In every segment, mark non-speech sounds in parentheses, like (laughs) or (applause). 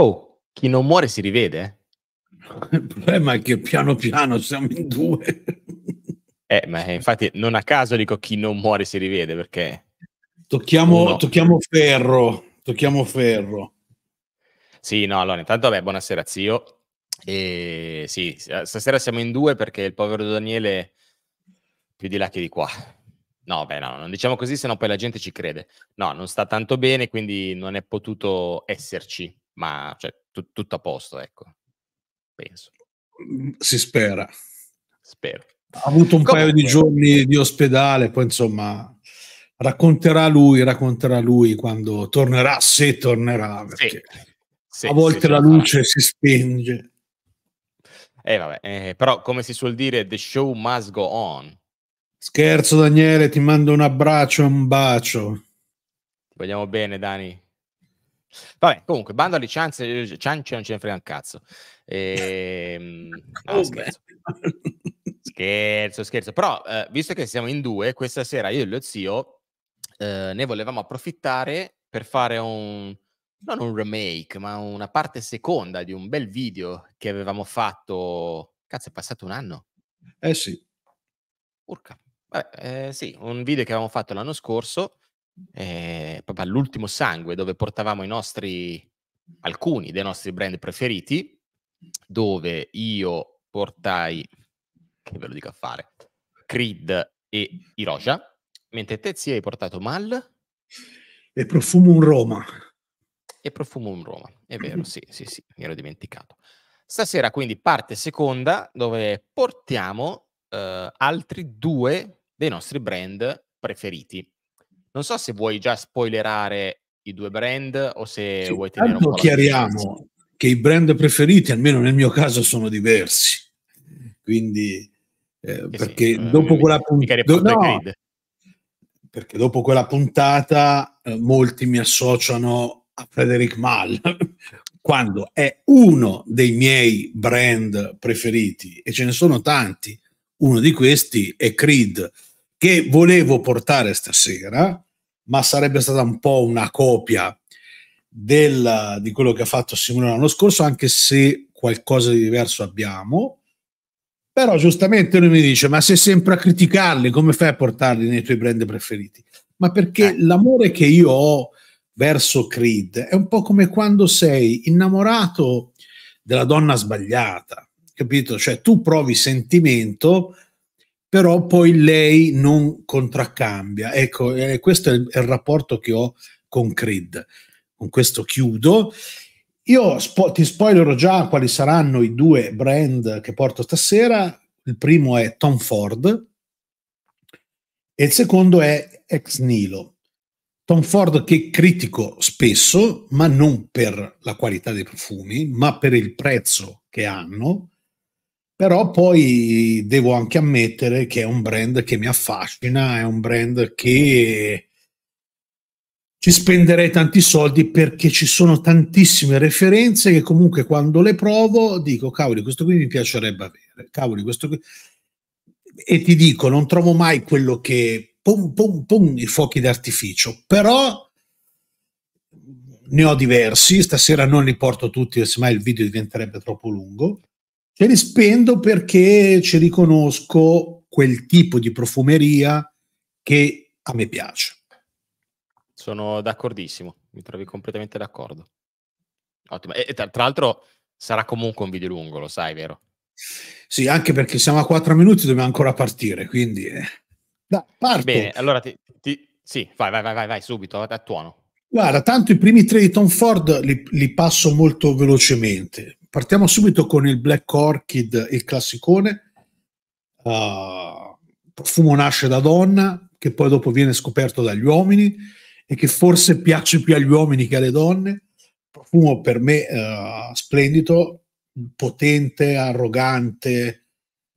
Oh, chi non muore si rivede? Il (laughs) problema è che piano piano siamo in due. Eh, ma eh, infatti non a caso dico chi non muore si rivede perché... Tocchiamo, tocchiamo ferro, tocchiamo ferro. Sì, no, allora intanto beh, buonasera zio. E sì, stasera siamo in due perché il povero Daniele è più di là che di qua. No, beh, no, non diciamo così, sennò poi la gente ci crede. No, non sta tanto bene, quindi non è potuto esserci ma cioè, t- tutto a posto, ecco, penso. Mhmm, si spera. Spero. Ha avuto un Comunque... paio di giorni di ospedale, poi insomma racconterà lui, racconterà lui quando tornerà, se tornerà, perché sì. Sì, a volte la luce farà. si spenge. Eh, vabbè, eh, però come si suol dire, the show must go on. Scherzo Daniele, ti mando un abbraccio e un bacio. Ti vogliamo bene Dani. Vabbè, comunque, bando alle chance, eh, ciance non ce ne frega un cazzo. E... Ehm, (laughs) no, oh, scherzo. (laughs) scherzo. scherzo, Però, eh, visto che siamo in due, questa sera io e lo zio eh, ne volevamo approfittare per fare un... Non un remake, ma una parte seconda di un bel video che avevamo fatto. Cazzo, è passato un anno. Eh sì. Urca. Vabbè, eh, sì, un video che avevamo fatto l'anno scorso eh, proprio all'ultimo sangue, dove portavamo i nostri, alcuni dei nostri brand preferiti, dove io portai, che ve lo dico a fare, Creed e Hiroja, mentre te zia hai portato Mal. E Profumo un Roma. E Profumo un Roma, è vero, (laughs) sì, sì, sì, mi ero dimenticato. Stasera quindi parte seconda dove portiamo eh, altri due dei nostri brand preferiti. Non so se vuoi già spoilerare i due brand o se sì, vuoi tenere un po'. chiariamo che i brand preferiti, almeno nel mio caso, sono diversi. Quindi, eh, eh perché, sì, eh, dopo eh, quella puntata, do, no, perché dopo quella puntata eh, molti mi associano a Frederick Mal, (laughs) quando è uno dei miei brand preferiti, e ce ne sono tanti. Uno di questi è Creed, che volevo portare stasera, ma sarebbe stata un po' una copia del, di quello che ha fatto Simone l'anno scorso, anche se qualcosa di diverso abbiamo. Però giustamente lui mi dice, ma sei sempre a criticarli, come fai a portarli nei tuoi brand preferiti? Ma perché eh. l'amore che io ho verso Creed è un po' come quando sei innamorato della donna sbagliata, capito? Cioè tu provi sentimento però poi lei non contraccambia. Ecco, eh, questo è il, è il, rapporto che ho con Creed. Con questo chiudo. Io spo- ti spoilerò già quali saranno i due brand che porto stasera. Il primo è Tom Ford e il secondo è Ex Nilo. Tom Ford che critico spesso, ma non per la qualità dei profumi, ma per il prezzo che hanno però poi devo anche ammettere che è un brand che mi affascina, è un brand che ci spenderei tanti soldi perché ci sono tantissime referenze che comunque quando le provo dico cavoli questo qui mi piacerebbe avere, cavoli questo qui... E ti dico, non trovo mai quello che... Pum, pum, pum, i fuochi d'artificio, però ne ho diversi, stasera non li porto tutti, semmai il video diventerebbe troppo lungo. Ce li spendo perché ci riconosco quel tipo di profumeria che a me piace. Sono d'accordissimo, mi trovi completamente d'accordo. Ottimo. E tra, tra l'altro sarà comunque un video lungo, lo sai, vero? Sì, anche perché siamo a 4 minuti, dobbiamo ancora partire, quindi... Eh. Da, parto. Bene, allora ti, ti, Sì, vai, vai, vai, vai, subito, a tuono. Guarda, tanto i primi tre di Tom Ford li, li passo molto velocemente, partiamo subito con il Black Orchid, il classicone. Uh, ah, profumo nasce da donna, che poi dopo viene scoperto dagli uomini e che forse piace più agli uomini che alle donne. Profumo per me uh, splendido, potente, arrogante,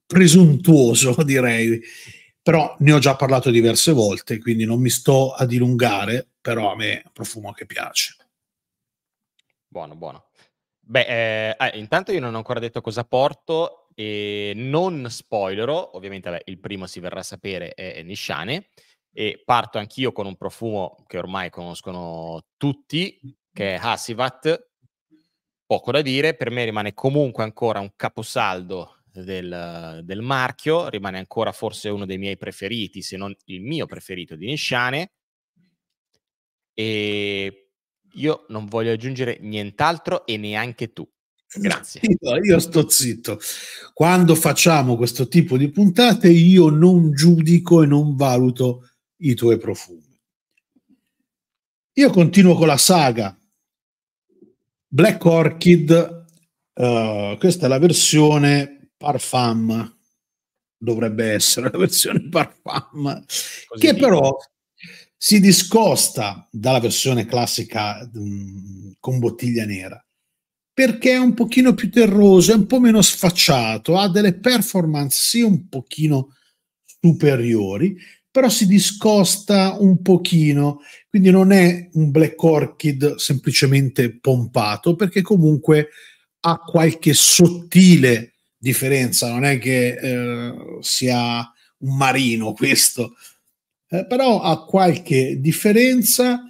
presuntuoso (laughs) direi. Però ne ho già parlato diverse volte, quindi non mi sto a dilungare, però a me è un profumo che piace. Buono, buono. Beh, eh, ah, intanto io non ho ancora detto cosa porto e ehm, non spoilerò, ovviamente beh, il primo si verrà a sapere è Nishane e parto anch'io con un profumo che ormai conoscono tutti, che è Hasivat, poco da dire, per me rimane comunque ancora un caposaldo del, del marchio, rimane ancora forse uno dei miei preferiti, se non il mio preferito di Nishane e io non voglio aggiungere nient'altro e neanche tu. Grazie. Io, (laughs) io sto zitto. Quando facciamo questo tipo di puntate io non giudico e non valuto i tuoi profumi. Io continuo con la saga Black Orchid, uh, questa è la versione parfum, dovrebbe essere la versione parfum, Così che dico. però si discosta dalla versione classica mh, mm, con bottiglia nera perché è un pochino più terroso, è un po' meno sfacciato, ha delle performance sì un pochino superiori, però si discosta un pochino, quindi non è un Black Orchid semplicemente pompato, perché comunque ha qualche sottile differenza, non è che eh, sia un marino questo, eh, però ha qualche differenza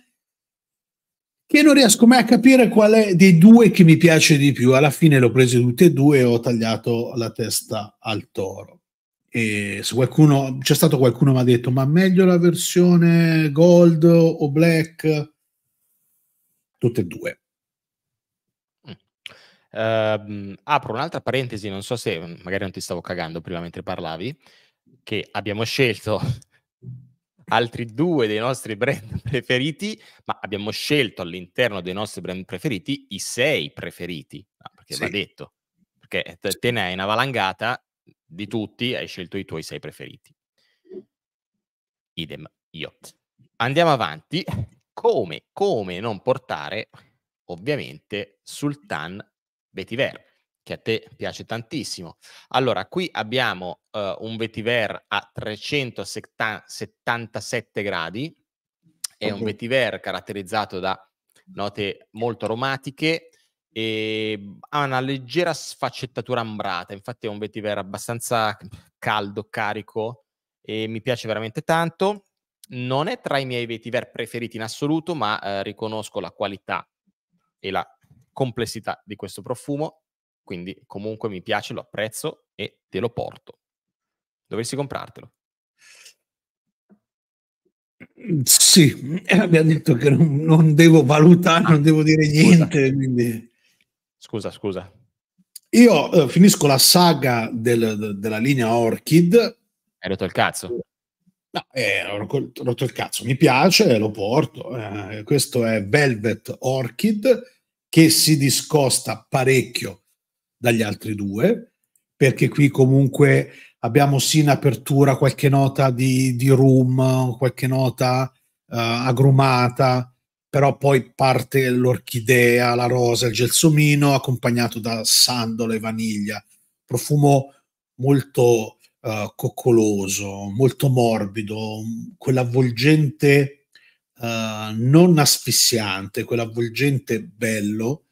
che non riesco mai a capire qual è dei due che mi piace di più. Alla fine l'ho preso tutte e due e ho tagliato la testa al toro. E se qualcuno, c'è stato qualcuno che mi ha detto, ma meglio la versione gold o black? Tutte e due. Uh, apro un'altra parentesi, non so se magari non ti stavo cagando prima mentre parlavi, che abbiamo scelto altri due dei nostri brand (laughs) preferiti, ma abbiamo scelto all'interno dei nostri brand preferiti i sei preferiti, no, ah, perché sì. va detto, perché te ne hai una valangata di tutti, hai scelto i tuoi sei preferiti. Idem, io. Andiamo avanti. Come, come non portare, ovviamente, Sultan Betiver che a te piace tantissimo. Allora, qui abbiamo eh, un vetiver a 377 gradi, è okay. un vetiver caratterizzato da note molto aromatiche e ha una leggera sfaccettatura ambrata, infatti è un vetiver abbastanza caldo, carico e mi piace veramente tanto. Non è tra i miei vetiver preferiti in assoluto, ma eh, riconosco la qualità e la complessità di questo profumo quindi comunque mi piace, lo apprezzo e te lo porto. Dovresti comprartelo. Sì, abbiamo detto che non, non devo valutare, ah, non devo dire niente. Scusa, quindi... scusa, scusa. Io eh, finisco la saga del, de, della linea Orchid. Hai rotto il cazzo? No, eh, ho rotto il cazzo, mi piace, lo porto. Eh, questo è Velvet Orchid che si discosta parecchio dagli altri due, perché qui comunque abbiamo sì in apertura qualche nota di, di room, qualche nota uh, agrumata, però poi parte l'orchidea, la rosa, il gelsomino, accompagnato da sandalo e vaniglia. Profumo molto uh, coccoloso, molto morbido, quell'avvolgente uh, non asfissiante, quell'avvolgente bello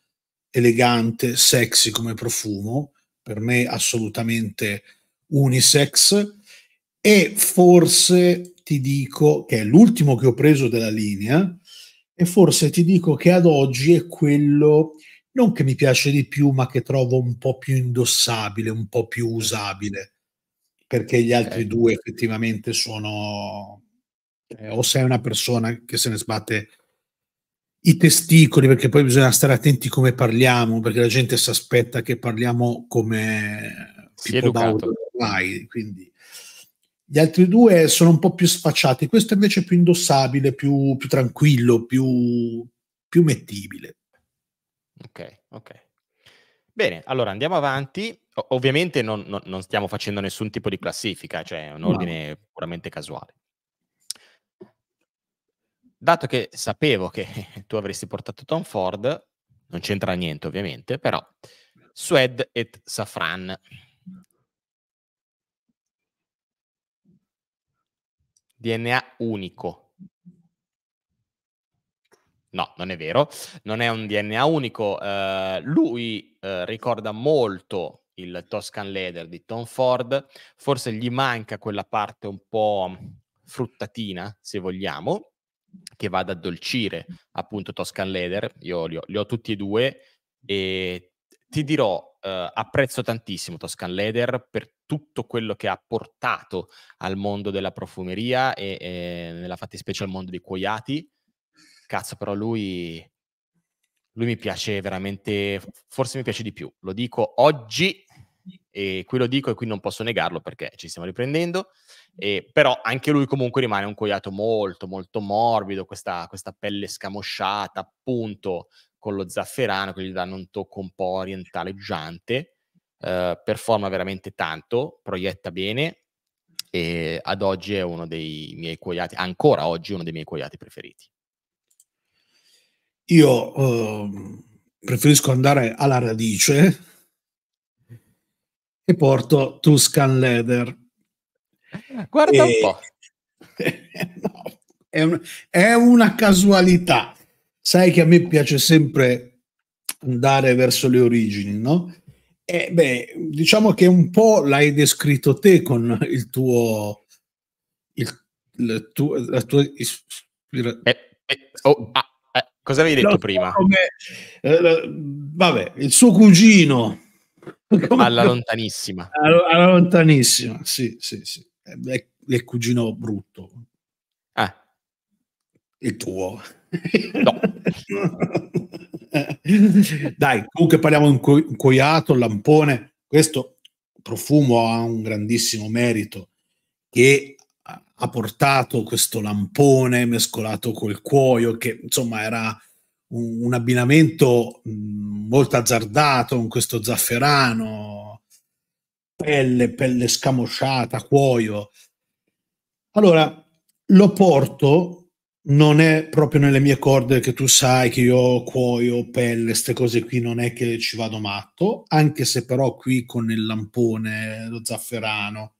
elegante, sexy come profumo, per me assolutamente unisex e forse ti dico che è l'ultimo che ho preso della linea e forse ti dico che ad oggi è quello non che mi piace di più, ma che trovo un po' più indossabile, un po' più usabile, perché gli altri okay. due effettivamente sono eh, o sei una persona che se ne sbatte i testicoli, perché poi bisogna stare attenti come parliamo, perché la gente si aspetta che parliamo come si Baudo ormai, quindi gli altri due sono un po' più sfacciati, questo invece è più indossabile, più, più tranquillo, più, più mettibile. Ok, ok. Bene, allora andiamo avanti. O- ovviamente non, non, non, stiamo facendo nessun tipo di classifica, cioè un ordine no. puramente casuale dato che sapevo che (laughs) tu avresti portato Tom Ford, non c'entra niente ovviamente, però Sued et Safran. DNA unico. No, non è vero, non è un DNA unico. Eh, lui eh, ricorda molto il Toscan Leather di Tom Ford, forse gli manca quella parte un po' fruttatina, se vogliamo, che vada ad addolcire appunto Toscan Leather, io li ho, li ho tutti e due e ti dirò, eh, apprezzo tantissimo Toscan Leather per tutto quello che ha portato al mondo della profumeria e, e nella fattispecie al mondo dei cuoiati. Cazzo, però lui, lui mi piace veramente, forse mi piace di più. Lo dico oggi e qui lo dico e qui non posso negarlo perché ci stiamo riprendendo, e, però anche lui comunque rimane un coiato molto molto morbido, questa, questa pelle scamosciata appunto con lo zafferano che gli danno un tocco un po' orientaleggiante, eh, performa veramente tanto, proietta bene e ad oggi è uno dei miei coiati, ancora oggi uno dei miei coiati preferiti. Io eh, preferisco andare alla radice e porto Tuscan Leather. Guarda e... un po'. (laughs) è, un, è una casualità. Sai che a me piace sempre andare verso le origini, no? Eh, beh, diciamo che un po' l'hai descritto te con il tuo... Il, il tuo, la tua, il, eh, eh, oh, ah, eh, cosa avevi detto prima? Come, eh, vabbè, il suo cugino alla lontanissima. Alla, alla, lontanissima, sì, sì, sì. È, eh, è cugino brutto. Ah. Il tuo. No. (laughs) Dai, comunque parliamo di un, co- un coiato, lampone. Questo profumo ha un grandissimo merito che ha portato questo lampone mescolato col cuoio che insomma era un, un abbinamento molto azzardato con questo zafferano, pelle, pelle scamosciata, cuoio. Allora, lo porto, non è proprio nelle mie corde che tu sai che io ho cuoio, pelle, queste cose qui non è che ci vado matto, anche se però qui con il lampone, lo zafferano,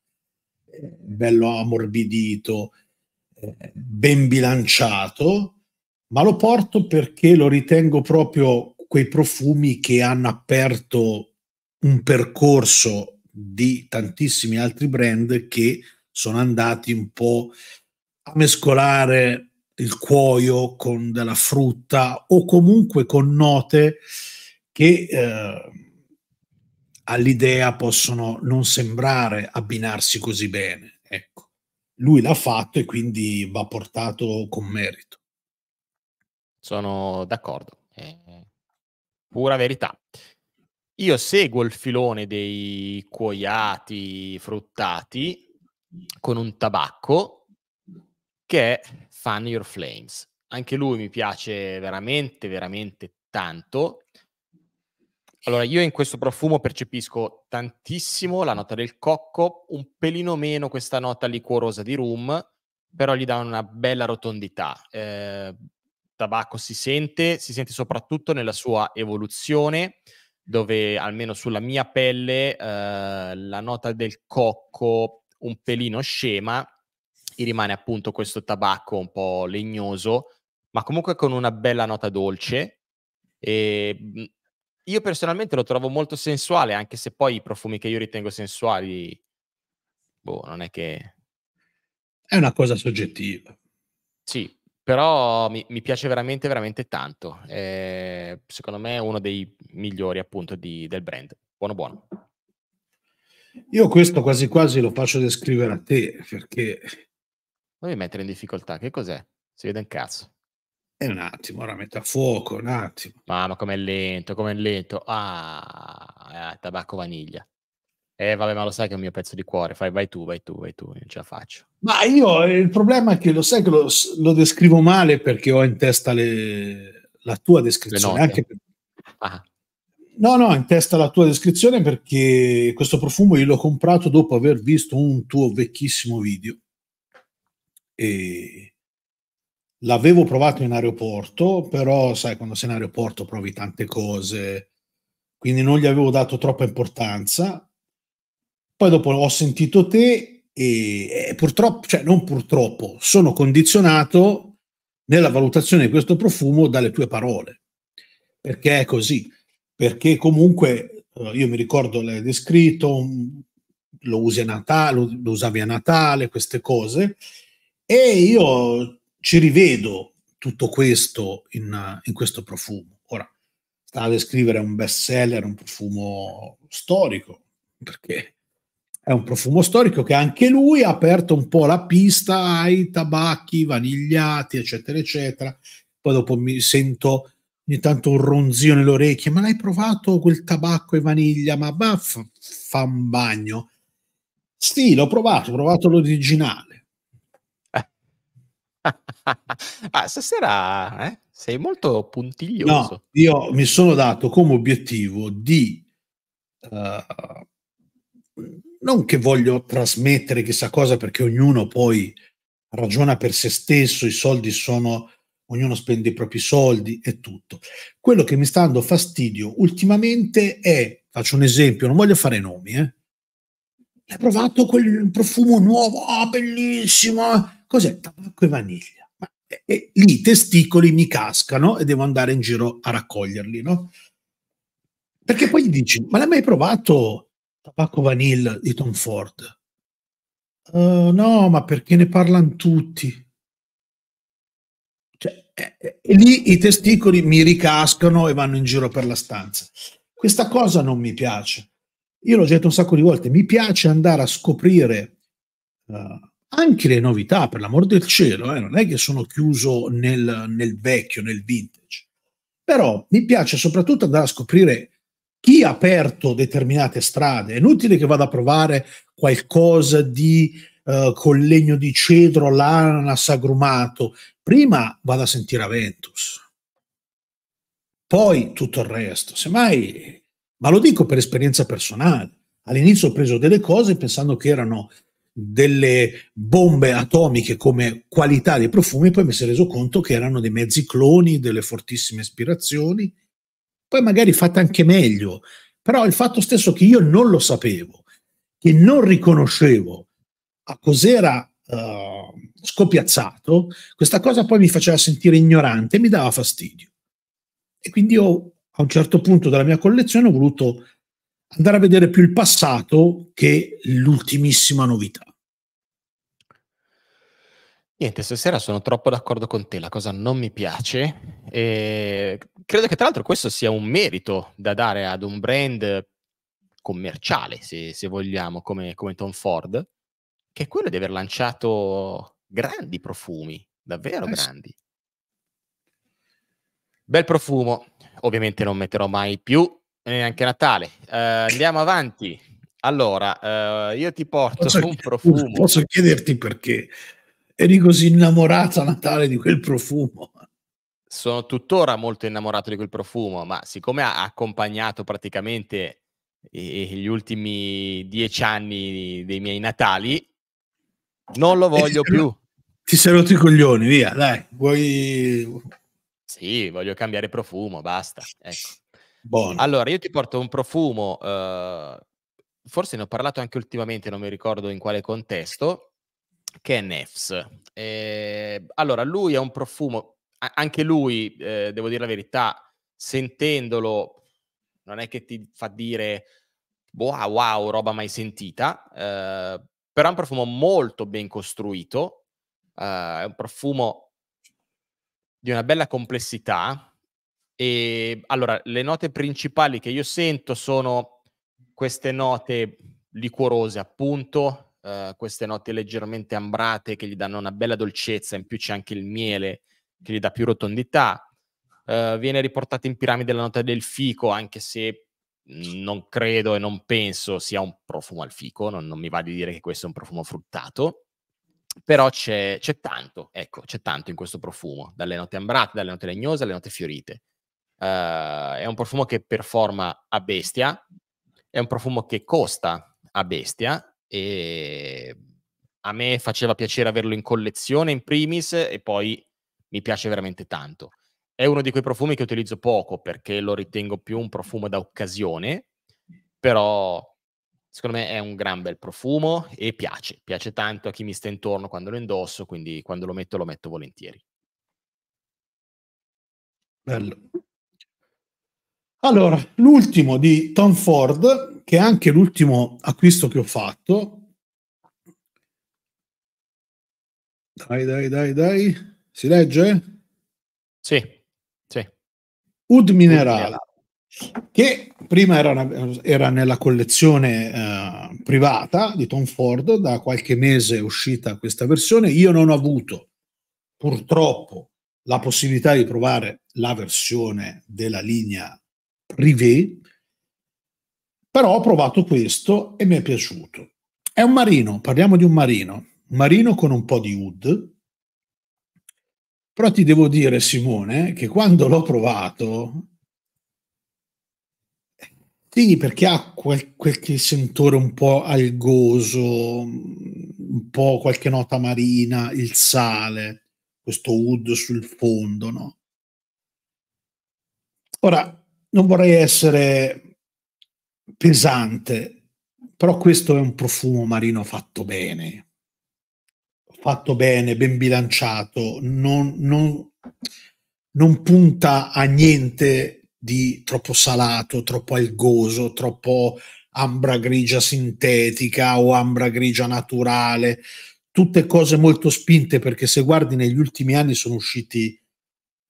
eh, bello ammorbidito, eh, ben bilanciato, ma lo porto perché lo ritengo proprio quei profumi che hanno aperto un percorso di tantissimi altri brand che sono andati un po' a mescolare il cuoio con della frutta o comunque con note che eh, all'idea possono non sembrare abbinarsi così bene. Ecco, lui l'ha fatto e quindi va portato con merito. Sono d'accordo, è pura verità. Io seguo il filone dei cuoiati fruttati con un tabacco che è Fun Your Flames. Anche lui mi piace veramente, veramente tanto. Allora, io in questo profumo percepisco tantissimo la nota del cocco, un pelino meno questa nota liquorosa di rum, però gli dà una bella rotondità. Eh, tabacco si sente, si sente soprattutto nella sua evoluzione, dove almeno sulla mia pelle eh, la nota del cocco un pelino scema e rimane appunto questo tabacco un po' legnoso, ma comunque con una bella nota dolce. E mm, io personalmente lo trovo molto sensuale, anche se poi i profumi che io ritengo sensuali, boh, non è che... È una cosa soggettiva. Sì, però mi, mi, piace veramente, veramente tanto. Eh, secondo me è uno dei migliori appunto di, del brand. Buono, buono. Io questo quasi quasi lo faccio descrivere a te perché... Non mi mettere in difficoltà, che cos'è? Si vede un cazzo. E un attimo, ora metto a fuoco, un attimo. Mamma, com'è lento, com'è lento. Ah, eh, tabacco vaniglia. Eh, vabbè, ma lo sai che è un mio pezzo di cuore. Fai, vai tu, vai tu, vai tu, non ce la faccio. Ma io eh, il problema è che lo sai che lo, lo descrivo male perché ho in testa le, la tua descrizione. Anche per... Ah. No, no, in testa la tua descrizione perché questo profumo io l'ho comprato dopo aver visto un tuo vecchissimo video. E l'avevo provato in aeroporto, però sai, quando sei in aeroporto provi tante cose, quindi non gli avevo dato troppa importanza poi dopo ho sentito te e, purtroppo, cioè non purtroppo, sono condizionato nella valutazione di questo profumo dalle tue parole. Perché è così? Perché comunque eh, io mi ricordo l'hai descritto, mm, lo, usi a Natale, lo, lo usavi a Natale, queste cose, e io ci rivedo tutto questo in, in questo profumo. Ora, sta a descrivere un best seller, un profumo storico, perché è un profumo storico che anche lui ha aperto un po' la pista ai tabacchi vanigliati, eccetera, eccetera. Poi dopo mi sento ogni tanto un ronzio nelle orecchie, ma l'hai provato quel tabacco e vaniglia? Ma baff, fa un bagno. Sì, l'ho provato, ho provato l'originale. (laughs) ah, stasera eh? sei molto puntiglioso. No, io mi sono dato come obiettivo di... Uh, non che voglio trasmettere chissà cosa perché ognuno poi ragiona per se stesso, i soldi sono, ognuno spende i propri soldi e tutto. Quello che mi sta dando fastidio ultimamente è, faccio un esempio, non voglio fare nomi, eh. Hai provato quel profumo nuovo, oh, bellissimo, cos'è? Tabacco e vaniglia. E, e lì i testicoli mi cascano e devo andare in giro a raccoglierli, no? Perché poi gli dici, ma l'hai mai provato Tabacco Vanilla di Tom Ford. Uh, no, ma perché ne parlano tutti? Cioè, eh, eh, lì i testicoli mi ricascano e vanno in giro per la stanza. Questa cosa non mi piace. Io l'ho detto un sacco di volte, mi piace andare a scoprire uh, anche le novità, per l'amor del cielo, eh, non è che sono chiuso nel, nel vecchio, nel vintage, però mi piace soprattutto andare a scoprire chi ha aperto determinate strade. È inutile che vada a provare qualcosa di eh, con legno di cedro, l'ananas agrumato, Prima vada a sentire Aventus, poi tutto il resto. Semmai, ma lo dico per esperienza personale. All'inizio ho preso delle cose pensando che erano delle bombe atomiche come qualità dei profumi, poi mi si è reso conto che erano dei mezzi cloni, delle fortissime ispirazioni poi magari fate anche meglio, però il fatto stesso che io non lo sapevo, che non riconoscevo a cos'era uh, scopiazzato, questa cosa poi mi faceva sentire ignorante e mi dava fastidio. E quindi io a un certo punto della mia collezione ho voluto andare a vedere più il passato che l'ultimissima novità. Niente, stasera sono troppo d'accordo con te, la cosa non mi piace. E credo che tra l'altro questo sia un merito da dare ad un brand commerciale, se, se vogliamo, come, come, Tom Ford, che è quello di aver lanciato grandi profumi, davvero eh, grandi. Bel profumo, ovviamente non metterò mai più, neanche Natale. Uh, andiamo avanti. Allora, uh, io ti porto posso un profumo. Posso chiederti perché eri così innamorato a Natale di quel profumo. Sono tuttora molto innamorato di quel profumo, ma siccome ha accompagnato praticamente gli ultimi dieci anni dei miei Natali, non lo voglio ti più. Ti sei rotto i coglioni, via, dai, vuoi... Sì, voglio cambiare profumo, basta. Ecco. Buono. Allora, io ti porto un profumo, eh, forse ne ho parlato anche ultimamente, non mi ricordo in quale contesto, che è Nefs. Eh, allora, lui è un profumo, anche lui, eh, devo dire la verità, sentendolo non è che ti fa dire wow, boh, ah, wow, roba mai sentita, eh, però è un profumo molto ben costruito, eh, è un profumo di una bella complessità. E allora, le note principali che io sento sono queste note liquorose, appunto, uh, queste note leggermente ambrate che gli danno una bella dolcezza, in più c'è anche il miele che gli dà più rotondità. Uh, viene riportata in piramide la nota del fico, anche se mhmm, non credo e non penso sia un profumo al fico, non, non mi va di dire che questo è un profumo fruttato, però c'è, c'è, tanto, ecco, c'è tanto in questo profumo, dalle note ambrate, dalle note legnose alle note fiorite. Uh, è un profumo che performa a bestia, è un profumo che costa a bestia, e a me faceva piacere averlo in collezione in primis e poi mi piace veramente tanto. È uno di quei profumi che utilizzo poco perché lo ritengo più un profumo da occasione, però secondo me è un gran bel profumo e piace, piace tanto a chi mi sta intorno quando lo indosso, quindi quando lo metto lo metto volentieri. Bello. Allora, l'ultimo di Tom Ford, che è anche l'ultimo acquisto che ho fatto. Dai, dai, dai, dai. Si legge? Sì, sì. Ud Minerale, che prima era, una, era nella collezione eh, privata di Tom Ford, da qualche mese è uscita questa versione. Io non ho avuto, purtroppo, la possibilità di provare la versione della linea Rivet, però ho provato questo e mi è piaciuto. È un marino, parliamo di un marino, un marino con un po' di wood, però ti devo dire Simone che quando l'ho provato, sì perché ha quel, qualche sentore un po' algoso, un po' qualche nota marina, il sale, questo wood sul fondo, no? Ora, non vorrei essere pesante, però questo è un profumo marino fatto bene, fatto bene, ben bilanciato, non, non, non punta a niente di troppo salato, troppo algoso, troppo ambra grigia sintetica o ambra grigia naturale, tutte cose molto spinte perché se guardi negli ultimi anni sono usciti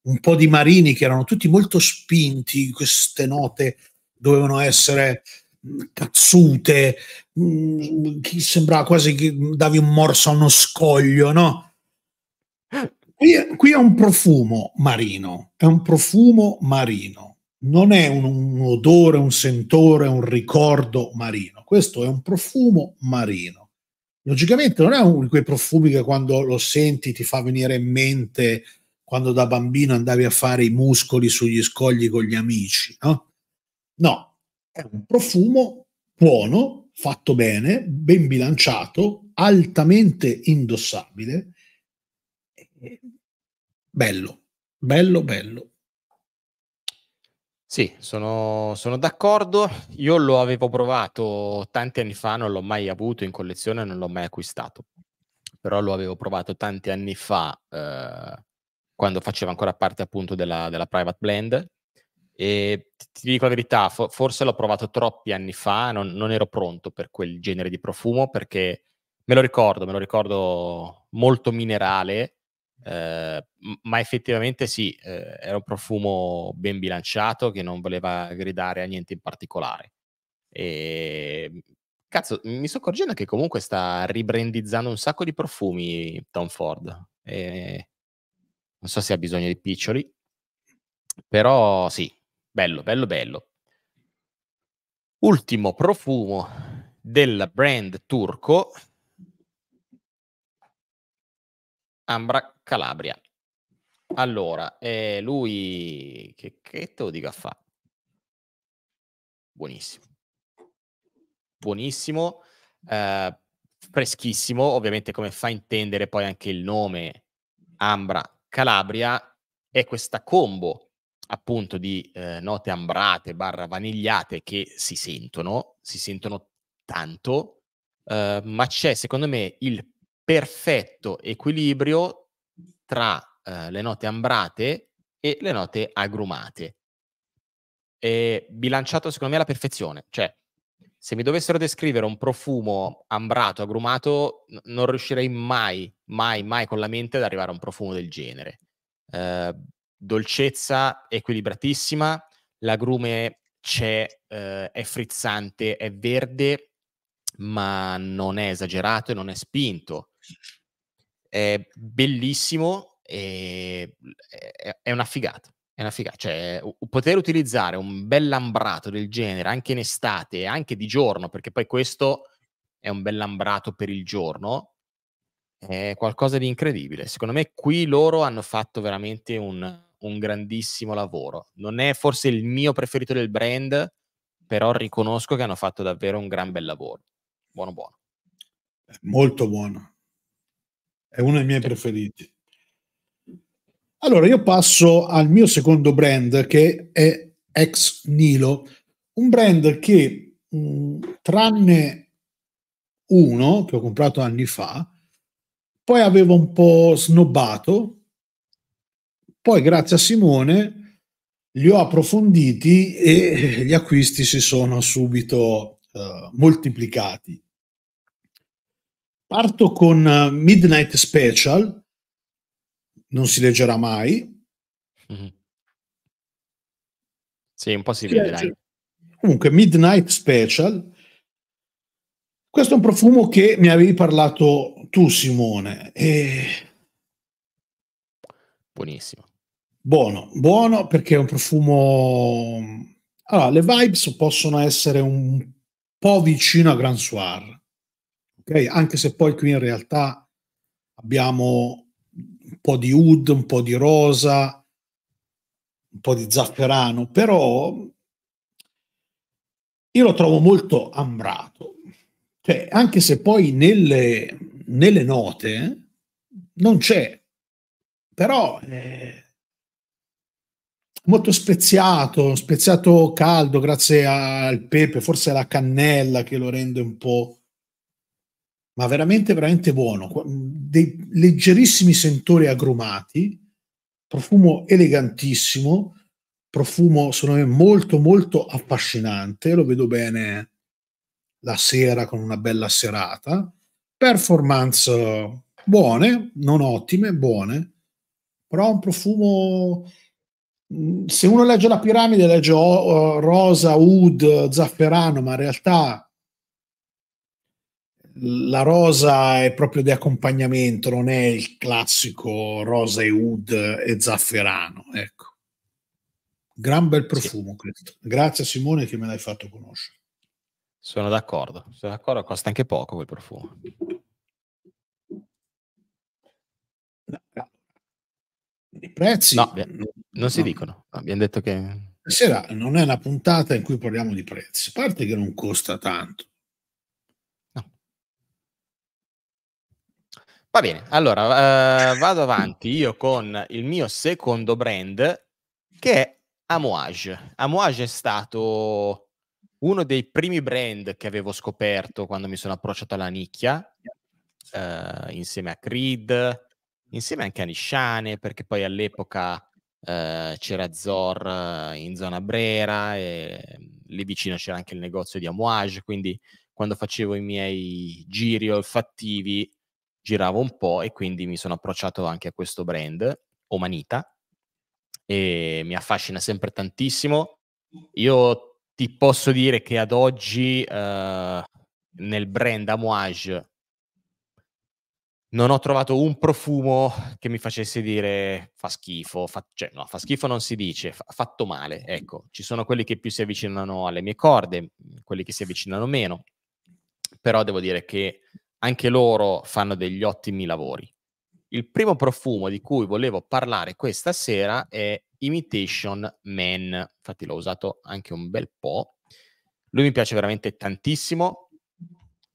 un po' di marini che erano tutti molto spinti, queste note dovevano essere mm, cazzute, mm, che sembrava quasi che davi un morso a uno scoglio, no? Qui, qui è un profumo marino, è un profumo marino, non è un, un odore, un sentore, un ricordo marino, questo è un profumo marino logicamente non è uno di quei profumi che quando lo senti ti fa venire in mente quando da bambino andavi a fare i muscoli sugli scogli con gli amici, no? No, è un profumo buono, fatto bene, ben bilanciato, altamente indossabile, bello, bello, bello. Sì, sono, sono, d'accordo. Io lo avevo provato tanti anni fa, non l'ho mai avuto in collezione, non l'ho mai acquistato. Però lo avevo provato tanti anni fa eh, quando faceva ancora parte appunto della, della Private Blend. E ti dico la verità, for- forse l'ho provato troppi anni fa, non, non ero pronto per quel genere di profumo perché me lo ricordo, me lo ricordo molto minerale, eh, ma effettivamente sì, eh, era un profumo ben bilanciato che non voleva gridare a niente in particolare. E cazzo, mi sto accorgendo che comunque sta ribrandizzando un sacco di profumi Tom Ford. E non so se ha bisogno di piccioli, però sì, bello, bello, bello. Ultimo profumo del brand turco Ambra Calabria. Allora, eh, lui che, che te lo dica fa? Buonissimo. Buonissimo, eh, freschissimo, ovviamente come fa a intendere poi anche il nome Ambra Calabria è questa combo appunto di eh, note ambrate barra vanigliate che si sentono, si sentono tanto, eh, ma c'è secondo me il perfetto equilibrio tra eh, le note ambrate e le note agrumate. È bilanciato secondo me alla perfezione, cioè se mi dovessero descrivere un profumo ambrato, agrumato, non riuscirei mai, mai, mai con la mente ad arrivare a un profumo del genere. Eh, dolcezza equilibratissima, l'agrume c'è, eh, è frizzante, è verde, ma non è esagerato e non è spinto. È bellissimo e è una figata. È una figata, cioè poter utilizzare un bel lambrato del genere anche in estate, anche di giorno, perché poi questo è un bel lambrato per il giorno, è qualcosa di incredibile. Secondo me qui loro hanno fatto veramente un, un grandissimo lavoro. Non è forse il mio preferito del brand, però riconosco che hanno fatto davvero un gran bel lavoro. Buono buono. Molto buono. È uno dei miei preferiti. Allora, io passo al mio secondo brand che è Ex Nilo, un brand che mh, mm, tranne uno che ho comprato anni fa, poi avevo un po' snobbato, poi grazie a Simone li ho approfonditi e (laughs) gli acquisti si sono subito uh, moltiplicati. Parto con eh, Midnight Special, non si leggerà mai. Mm-hmm. Sì, un po' si, si vedrà. Comunque, Midnight Special. Questo è un profumo che mi avevi parlato tu, Simone. E... Buonissimo. Buono, buono perché è un profumo... Allora, le vibes possono essere un po' vicino a Grand Soir, ok? Anche se poi qui in realtà abbiamo un po' di oud, un po' di rosa, un po' di zafferano, però io lo trovo molto ambrato. Cioè, anche se poi nelle, nelle note non c'è, però è molto speziato, speziato caldo grazie al pepe, forse alla cannella che lo rende un po'... ma veramente, veramente buono dei leggerissimi sentori agrumati, profumo elegantissimo, profumo secondo me molto molto affascinante, lo vedo bene la sera con una bella serata, performance buone, non ottime, buone, però un profumo mm, se uno legge la piramide legge rosa, oud, zafferano, ma in realtà la rosa è proprio di accompagnamento, non è il classico rosa e oud e zafferano. Ecco. Gran bel profumo sì. questo. Grazie Simone che me l'hai fatto conoscere. Sono d'accordo, sono d'accordo, costa anche poco quel profumo. I prezzi? No, non si no. dicono. Abbiamo detto che... Sera, non è una puntata in cui parliamo di prezzi, a parte che non costa tanto Va bene, allora eh, vado avanti io con il mio secondo brand che è Amouage. Amouage è stato uno dei primi brand che avevo scoperto quando mi sono approcciato alla nicchia, eh, insieme a Creed, insieme anche a Nisciane, perché poi all'epoca eh, c'era Zor eh, in zona Brera e lì vicino c'era anche il negozio di Amouage, quindi quando facevo i miei giri olfattivi giravo un po' e quindi mi sono approcciato anche a questo brand, Omanita, e mi affascina sempre tantissimo. Io ti posso dire che ad oggi eh, nel brand Amouage non ho trovato un profumo che mi facesse dire fa schifo, fa, cioè, no, fa schifo non si dice, fa fatto male, ecco, ci sono quelli che più si avvicinano alle mie corde, quelli che si avvicinano meno, però devo dire che anche loro fanno degli ottimi lavori. Il primo profumo di cui volevo parlare questa sera è Imitation Man, infatti l'ho usato anche un bel po'. Lui mi piace veramente tantissimo,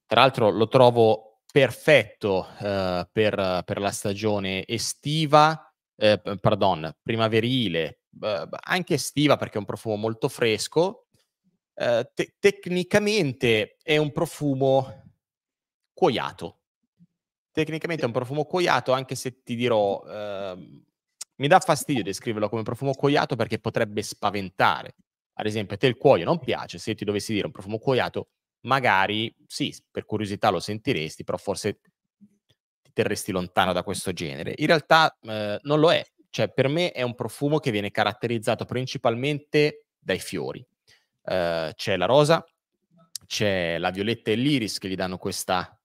tra l'altro lo trovo perfetto eh, per, per, la stagione estiva, eh, pardon, primaverile, eh, anche estiva perché è un profumo molto fresco. Eh, te- tecnicamente è un profumo cuoiato. Tecnicamente è un profumo cuoiato, anche se ti dirò, eh, mi dà fastidio descriverlo come profumo cuoiato perché potrebbe spaventare. Ad esempio, a te il cuoio non piace, se ti dovessi dire un profumo cuoiato, magari sì, per curiosità lo sentiresti, però forse ti terresti lontano da questo genere. In realtà eh, non lo è, cioè per me è un profumo che viene caratterizzato principalmente dai fiori. Eh, c'è la rosa, c'è la violetta e l'iris che gli danno questa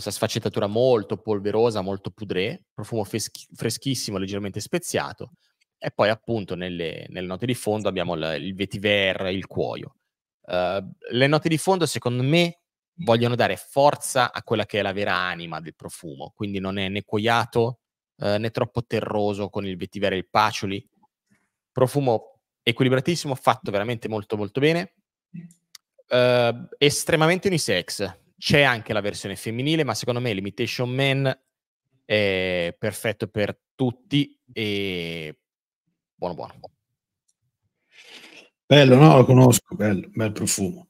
questa sfaccettatura molto polverosa, molto pudré, profumo feschi- freschissimo, leggermente speziato, e poi appunto nelle, nelle note di fondo abbiamo il, il vetiver, il cuoio. Uh, le note di fondo, secondo me, vogliono dare forza a quella che è la vera anima del profumo, quindi non è né cuoiato eh, né troppo terroso con il vetiver e il pacioli. Profumo equilibratissimo, fatto veramente molto molto bene. Eh, estremamente unisex, c'è anche la versione femminile, ma secondo me Limitation Man è perfetto per tutti e buono buono. Bello, no? Lo conosco, bello, bel profumo.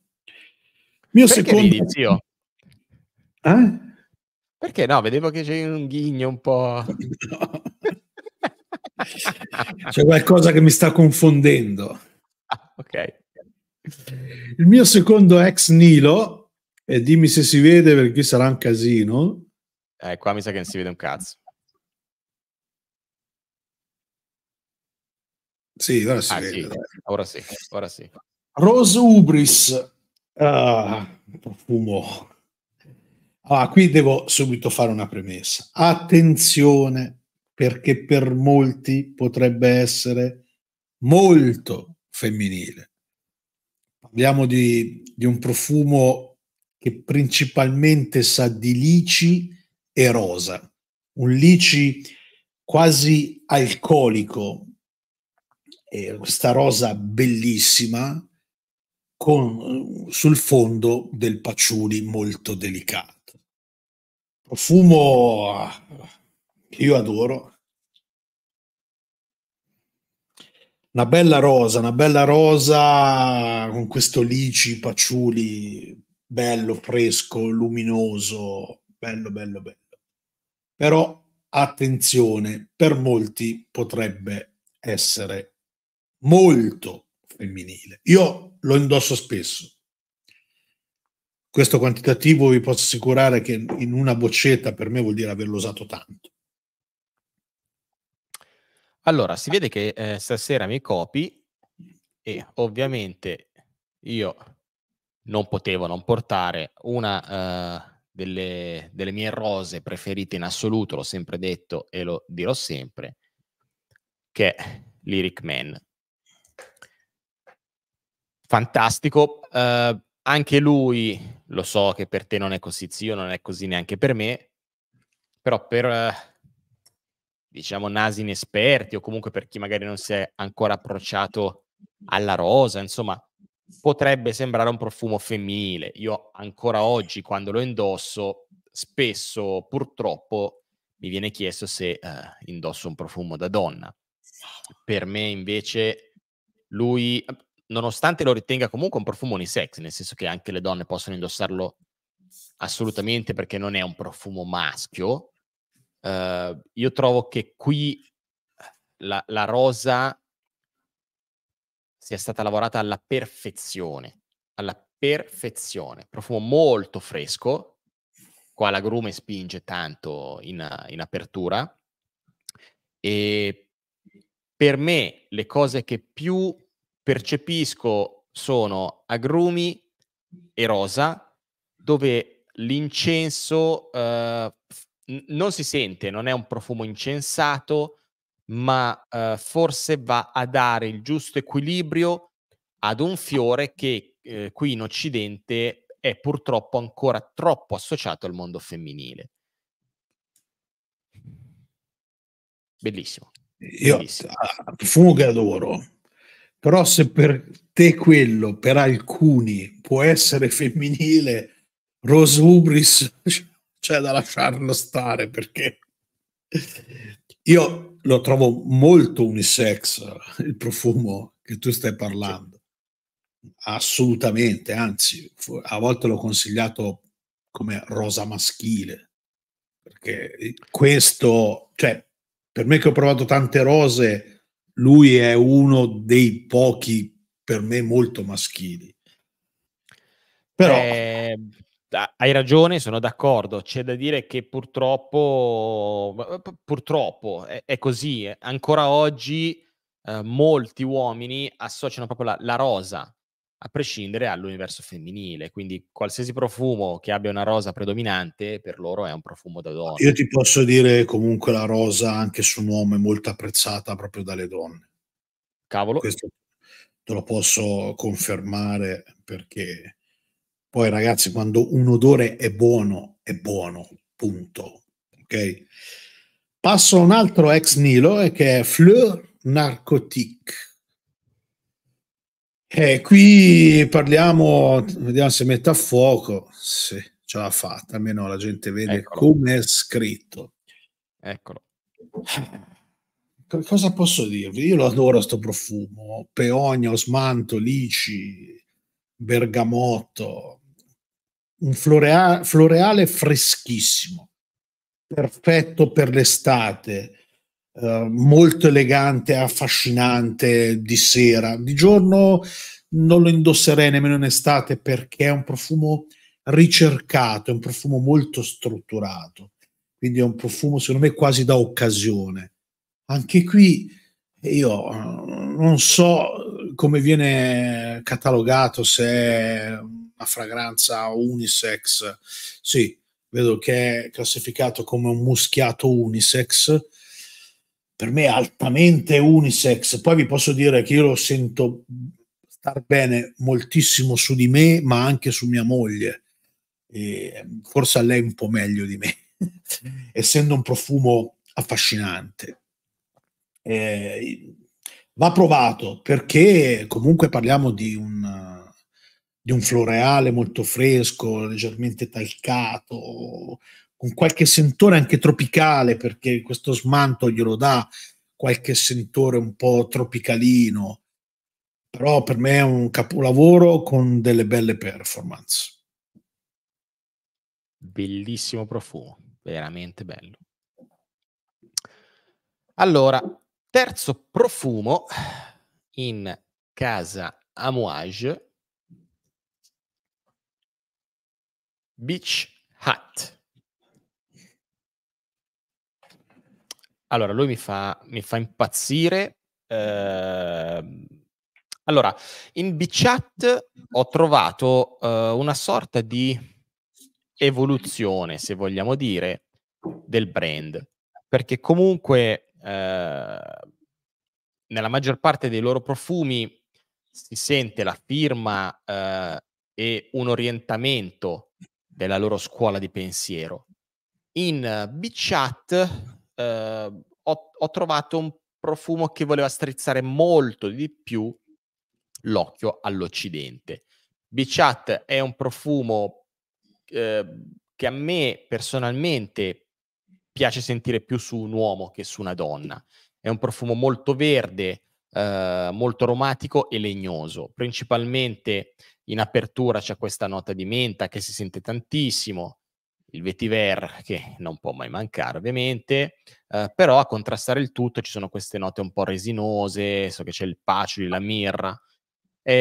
Mio Perché secondo... Ridi, zio? Eh? Perché no? Vedevo che c'è un ghigno un po'... (laughs) c'è qualcosa che mi sta confondendo. Ah, ok. Il mio secondo ex Nilo e dimmi se si vede perché sarà un casino. Eh, qua mi sa che non si vede un cazzo. Sì, ora si ah, vede. Sì. Ora sì, ora sì. Rose Ubris. Ah, profumo. Ah, qui devo subito fare una premessa. Attenzione, perché per molti potrebbe essere molto femminile. Parliamo di, di un profumo che principalmente sa di lici e rosa, un lici quasi alcolico, eh, questa rosa bellissima con, sul fondo del paciuli molto delicato. Profumo che io adoro. Una bella rosa, una bella rosa con questo lici, paciuli bello, fresco, luminoso, bello, bello, bello. Però attenzione, per molti potrebbe essere molto femminile. Io lo indosso spesso. Questo quantitativo vi posso assicurare che in una boccetta per me vuol dire averlo usato tanto. Allora, si vede che eh, stasera mi copi e ovviamente io non potevo non portare una uh, delle, delle, mie rose preferite in assoluto, l'ho sempre detto e lo dirò sempre, che è Lyric Man. Fantastico, uh, anche lui, lo so che per te non è così zio, non è così neanche per me, però per... Uh, diciamo nasi inesperti o comunque per chi magari non si è ancora approcciato alla rosa, insomma, potrebbe sembrare un profumo femminile. Io ancora oggi, quando lo indosso, spesso purtroppo mi viene chiesto se eh, indosso un profumo da donna. Per me invece lui, nonostante lo ritenga comunque un profumo unisex, nel senso che anche le donne possono indossarlo assolutamente perché non è un profumo maschio, eh, io trovo che qui la, la rosa sia stata lavorata alla perfezione, alla perfezione, profumo molto fresco, qua l'agrume spinge tanto in, in apertura e per me le cose che più percepisco sono agrumi e rosa dove l'incenso eh, non si sente, non è un profumo incensato, ma eh, forse va a dare il giusto equilibrio ad un fiore che eh, qui in Occidente è purtroppo ancora troppo associato al mondo femminile. Bellissimo. Bellissimo. Io ah, fuga d'oro, però se per te quello, per alcuni, può essere femminile, Rose Ubris (laughs) c'è cioè, da lasciarlo stare perché io lo trovo molto unisex il profumo che tu stai parlando. Assolutamente, anzi, a volte l'ho consigliato come rosa maschile, perché eh, questo, cioè, per me che ho provato tante rose, lui è uno dei pochi per me molto maschili. Però eh, hai ragione, sono d'accordo. C'è da dire che purtroppo, purtroppo è, è così. Eh. Ancora oggi eh, molti uomini associano proprio la, la, rosa, a prescindere dall'universo femminile. Quindi qualsiasi profumo che abbia una rosa predominante per loro è un profumo da donna. Io ti posso dire comunque la rosa anche su un uomo è molto apprezzata proprio dalle donne. Cavolo. Questo te lo posso confermare perché poi ragazzi, quando un odore è buono, è buono, punto. Ok? Passo a un altro ex Nilo eh, che è Fleur Narcotique. E eh, qui parliamo, vediamo se mette a fuoco. se ce l'ha fatta, almeno la gente vede come è scritto. Eccolo. Cosa posso dirvi? Io lo adoro questo profumo. Peonia, osmanto, lici, bergamotto, un florea- floreale freschissimo, perfetto per l'estate, eh, molto elegante, affascinante di sera. Di giorno non lo indosserei nemmeno in estate perché è un profumo ricercato, è un profumo molto strutturato, quindi è un profumo secondo me quasi da occasione. Anche qui eh, io eh, non so come viene catalogato, se è una fragranza unisex. Sì, vedo che è classificato come un muschiato unisex. Per me è altamente unisex. Poi vi posso dire che io lo sento star bene moltissimo su di me, ma anche su mia moglie. E forse a lei un po' meglio di me, (laughs) essendo un profumo affascinante. Eh, va provato perché comunque parliamo di un di un floreale molto fresco, leggermente talcato, con qualche sentore anche tropicale, perché questo smanto glielo dà qualche sentore un po' tropicalino. Però per me è un capolavoro con delle belle performance. Bellissimo profumo, veramente bello. Allora, terzo profumo in casa Amouage Beach Hut. Allora, lui mi fa, mi fa impazzire. Eh, allora, in Bichat ho trovato eh, una sorta di evoluzione, se vogliamo dire, del brand, perché comunque eh, nella maggior parte dei loro profumi si sente la firma eh, e un orientamento della loro scuola di pensiero. In eh, BitChat eh, ho, ho trovato un profumo che voleva strizzare molto di più l'occhio all'Occidente. B-Chat è un profumo eh, che a me personalmente piace sentire più su un uomo che su una donna. È un profumo molto verde, eh, molto aromatico e legnoso. Principalmente in apertura c'è questa nota di menta che si sente tantissimo, il vetiver che non può mai mancare ovviamente, eh, però a contrastare il tutto ci sono queste note un po' resinose, so che c'è il paciuli, la mirra. E,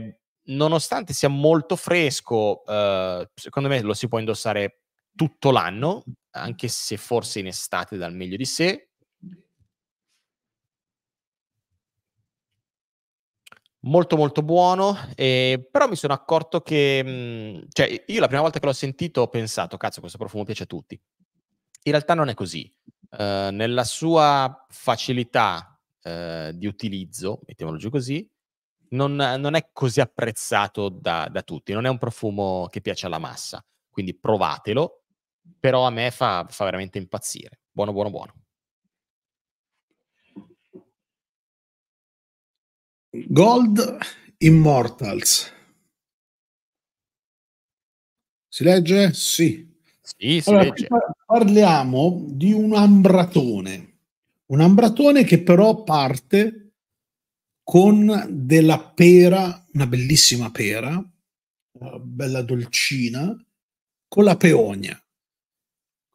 ehm, nonostante sia molto fresco, eh, secondo me lo si può indossare tutto l'anno, anche se forse in estate dal meglio di sé, molto molto buono, eh, però mi sono accorto che, mh, mm, cioè io la prima volta che l'ho sentito ho pensato, cazzo questo profumo piace a tutti. In realtà non è così. Eh, nella sua facilità eh, di utilizzo, mettiamolo giù così, non, non è così apprezzato da, da, tutti, non è un profumo che piace alla massa, quindi provatelo, però a me fa, fa veramente impazzire. Buono, buono, buono. Gold Immortals. Si legge? Sì. sì si allora, legge. Parliamo di un ambratone. Un ambratone che però parte con della pera, una bellissima pera, una eh, bella dolcina, con la peonia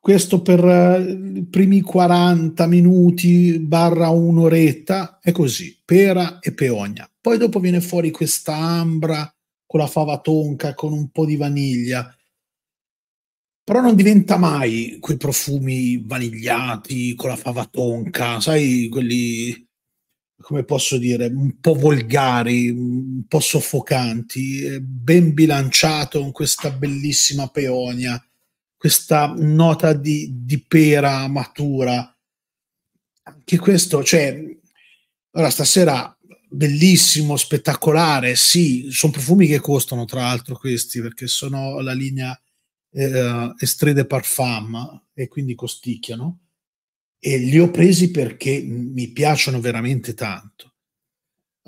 questo per eh, i primi 40 minuti barra un'oretta, è così, pera e peonia. Poi dopo viene fuori questa ambra con la fava tonca, con un po' di vaniglia, però non diventa mai quei profumi vanigliati con la fava tonca, sai, quelli, come posso dire, un po' volgari, un po' soffocanti, eh, ben bilanciato con questa bellissima peonia questa nota di, di pera matura. Anche questo, cioè, allora stasera bellissimo, spettacolare, sì, sono profumi che costano tra l'altro questi perché sono la linea eh, Estrede Parfum e quindi costicchiano e li ho presi perché mi piacciono veramente tanto.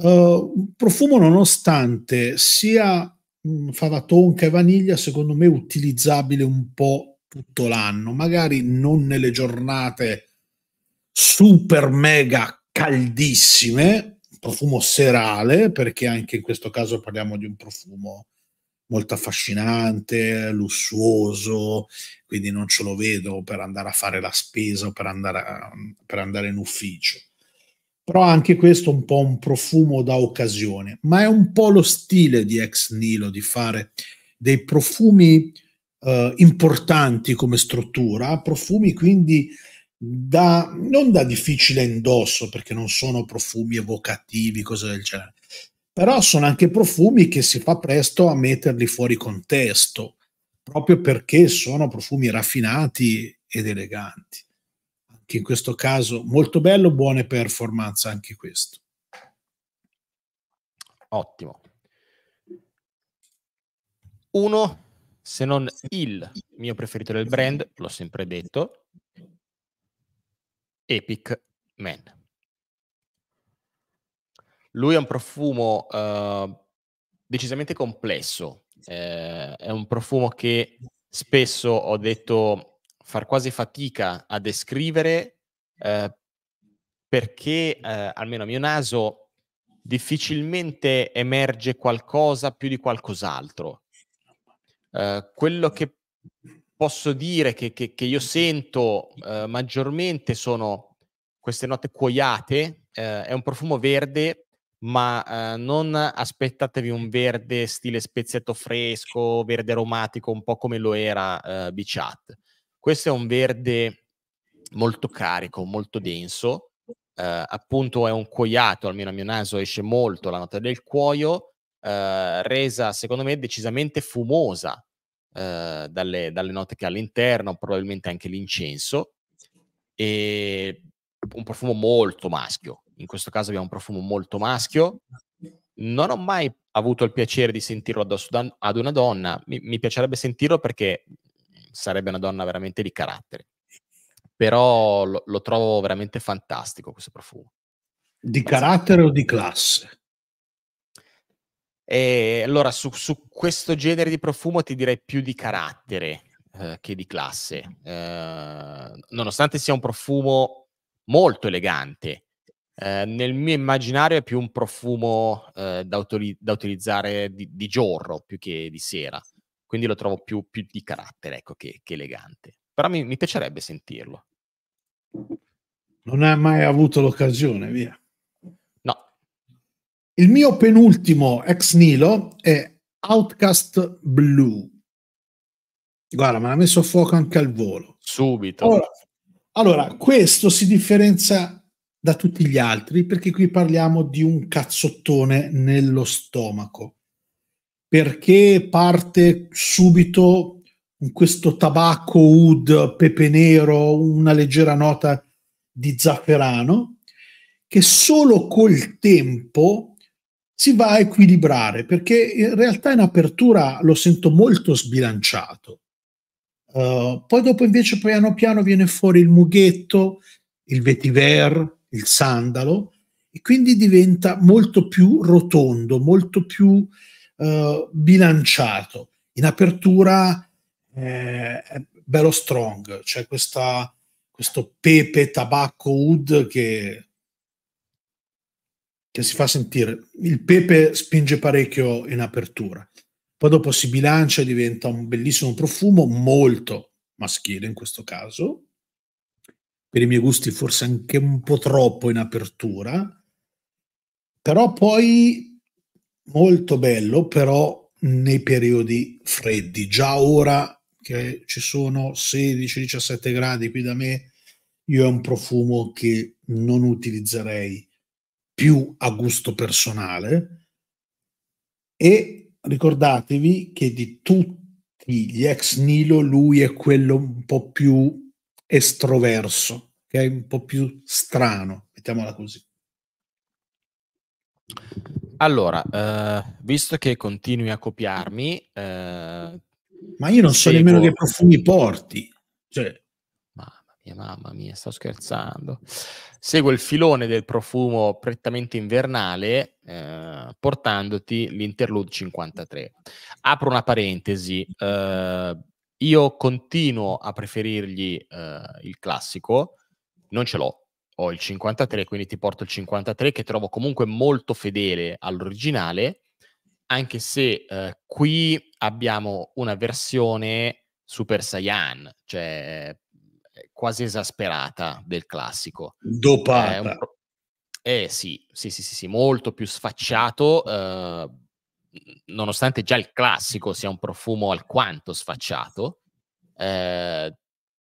Uh, eh, profumo nonostante sia Mm, fava tonca e vaniglia, secondo me utilizzabile un po' tutto l'anno, magari non nelle giornate super mega caldissime, profumo serale, perché anche in questo caso parliamo di un profumo molto affascinante, lussuoso, quindi non ce lo vedo per andare a fare la spesa o per andare, a, per andare in ufficio però anche questo un po' un profumo da occasione, ma è un po' lo stile di Ex Nilo di fare dei profumi eh, importanti come struttura, profumi quindi da, non da difficile indosso perché non sono profumi evocativi, cose del genere, però sono anche profumi che si fa presto a metterli fuori contesto, proprio perché sono profumi raffinati ed eleganti che in questo caso molto bello, buone performance anche questo. Ottimo. Uno, se non il mio preferito del brand, l'ho sempre detto, Epic Man. Lui è un profumo eh, decisamente complesso, eh, è un profumo che spesso ho detto far quasi fatica a descrivere eh, perché, eh, almeno a mio naso, difficilmente emerge qualcosa più di qualcos'altro. Eh, quello che posso dire che, che, che io sento eh, maggiormente sono queste note cuoiate, eh, è un profumo verde, ma eh, non aspettatevi un verde stile spezzetto fresco, verde aromatico, un po' come lo era Bichat questo è un verde molto carico, molto denso, eh, appunto è un cuoiato, almeno a mio naso esce molto la nota del cuoio, eh, resa secondo me decisamente fumosa eh, dalle, dalle note che ha all'interno, probabilmente anche l'incenso, e un profumo molto maschio. In questo caso abbiamo un profumo molto maschio. Non ho mai avuto il piacere di sentirlo addosso ad una donna, mi, mi, piacerebbe sentirlo perché sarebbe una donna veramente di carattere. Però lo, lo trovo veramente fantastico questo profumo. Di esatto. carattere o di classe? E eh, allora, su, su, questo genere di profumo ti direi più di carattere eh, che di classe, eh, nonostante sia un profumo molto elegante. Eh, nel mio immaginario è più un profumo eh, da, utili- da, utilizzare di, di, giorno più che di sera quindi lo trovo più, più di carattere ecco, che, che, elegante. Però mi, mi piacerebbe sentirlo. Non ha mai avuto l'occasione, via. No. Il mio penultimo ex Nilo è Outcast Blue. Guarda, me l'ha messo a fuoco anche al volo. Subito. Ora, allora, questo si differenzia da tutti gli altri perché qui parliamo di un cazzottone nello stomaco perché parte subito con questo tabacco oud, pepe nero, una leggera nota di zafferano, che solo col tempo si va a equilibrare, perché in realtà in apertura lo sento molto sbilanciato. Uh, poi dopo invece piano piano viene fuori il mughetto, il vetiver, il sandalo, e quindi diventa molto più rotondo, molto più eh, bilanciato. In apertura eh, è bello strong, c'è questa, questo pepe, tabacco, wood che, che si fa sentire. Il pepe spinge parecchio in apertura. Poi dopo si bilancia e diventa un bellissimo profumo, molto maschile in questo caso. Per i miei gusti forse anche un po' troppo in apertura. Però poi molto bello, però nei periodi freddi. Già ora che ci sono 16-17 gradi qui da me, io è un profumo che non utilizzerei più a gusto personale. E ricordatevi che di tutti gli ex Nilo lui è quello un po' più estroverso, che è un po' più strano, mettiamola così. Allora, eh, visto che continui a copiarmi... Eh, ma io non so seguo... nemmeno che profumi porti. Cioè... Mamma mia, mamma mia, sto scherzando. Seguo il filone del profumo prettamente invernale eh, portandoti l'interlude 53. Apro una parentesi. Eh, io continuo a preferirgli eh, il classico, non ce l'ho ho il 53, quindi ti porto il 53 che trovo comunque molto fedele all'originale, anche se eh, qui abbiamo una versione Super Saiyan, cioè eh, quasi esasperata del classico. Dopata. Un... Eh sì, sì, sì, sì, sì, molto più sfacciato, eh, nonostante già il classico sia un profumo alquanto sfacciato. Eh,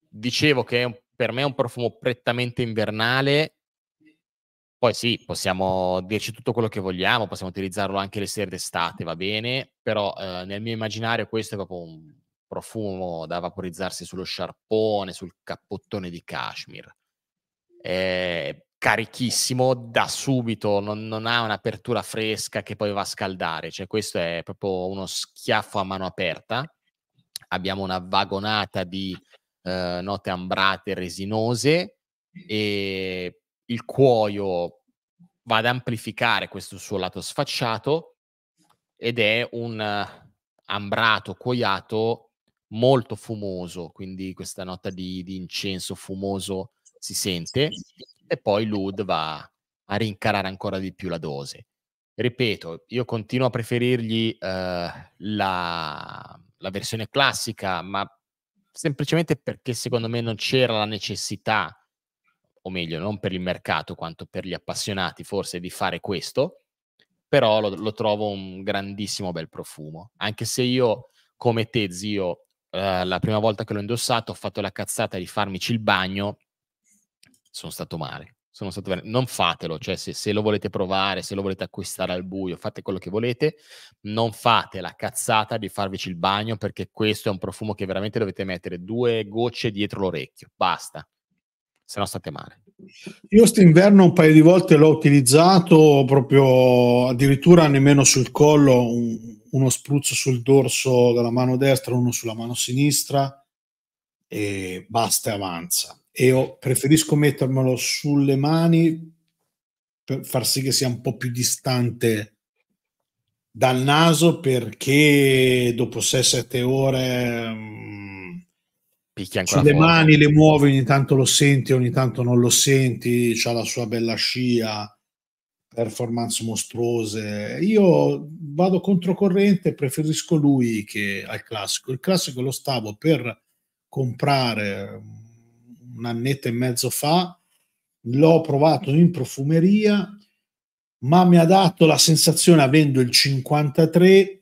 dicevo che è un per me è un profumo prettamente invernale. Poi sì, possiamo dirci tutto quello che vogliamo, possiamo utilizzarlo anche le sere d'estate, va bene, però eh, nel mio immaginario questo è proprio un profumo da vaporizzarsi sullo sciarpone, sul cappottone di cashmere. È carichissimo da subito, non, non ha un'apertura fresca che poi va a scaldare, cioè questo è proprio uno schiaffo a mano aperta. Abbiamo una vagonata di eh, note ambrate resinose e il cuoio va ad amplificare questo suo lato sfacciato ed è un eh, ambrato cuoiato molto fumoso, quindi questa nota di, di incenso fumoso si sente e poi l'Ud va a rincarare ancora di più la dose. Ripeto, io continuo a preferirgli eh, la, la versione classica, ma semplicemente perché secondo me non c'era la necessità, o meglio, non per il mercato quanto per gli appassionati forse, di fare questo, però lo, lo trovo un grandissimo bel profumo, anche se io come te, zio, eh, la prima volta che l'ho indossato ho fatto la cazzata di farmici il bagno, sono stato male sono stato bene. Non fatelo, cioè se, se, lo volete provare, se lo volete acquistare al buio, fate quello che volete, non fate la cazzata di farvici il bagno perché questo è un profumo che veramente dovete mettere due gocce dietro l'orecchio, basta, se no state male. Io quest'inverno un paio di volte l'ho utilizzato proprio addirittura nemmeno sul collo, un, uno spruzzo sul dorso della mano destra, uno sulla mano sinistra e basta e avanza e io preferisco mettermelo sulle mani per far sì che sia un po' più distante dal naso perché dopo 6-7 ore mm, picchia ancora sulle mani le muovi ogni tanto lo senti ogni tanto non lo senti c'ha la sua bella scia performance mostruose io vado controcorrente preferisco lui che al classico il classico lo stavo per comprare mm, un annetto e mezzo fa, l'ho provato in profumeria, ma mi ha dato la sensazione, avendo il 53,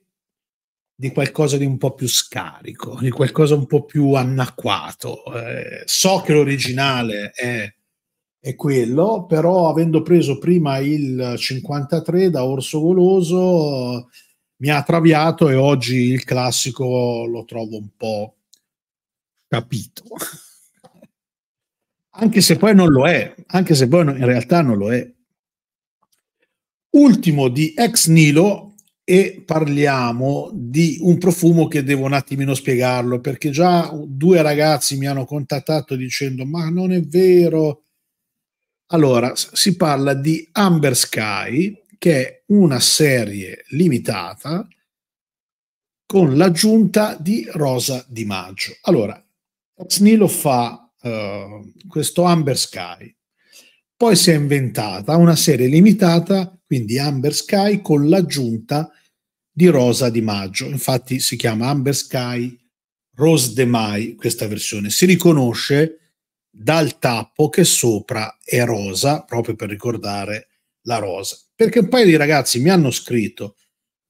di qualcosa di un po' più scarico, di qualcosa un po' più anacquato. Eh, so che l'originale è, è, quello, però avendo preso prima il 53 da Orso Goloso, mi ha traviato e oggi il classico lo trovo un po' capito anche se poi non lo è, anche se poi in realtà non lo è. Ultimo di ex Nilo e parliamo di un profumo che devo un attimino spiegarlo perché già due ragazzi mi hanno contattato dicendo ma non è vero. Allora, si parla di Amber Sky che è una serie limitata con l'aggiunta di Rosa di Maggio. Allora, Snilo fa eh, questo Amber Sky. Poi si è inventata una serie limitata, quindi Amber Sky, con l'aggiunta di Rosa di Maggio. Infatti si chiama Amber Sky Rose de Mai questa versione. Si riconosce dal tappo che sopra è rosa, proprio per ricordare la rosa. Perché un paio di ragazzi mi hanno scritto,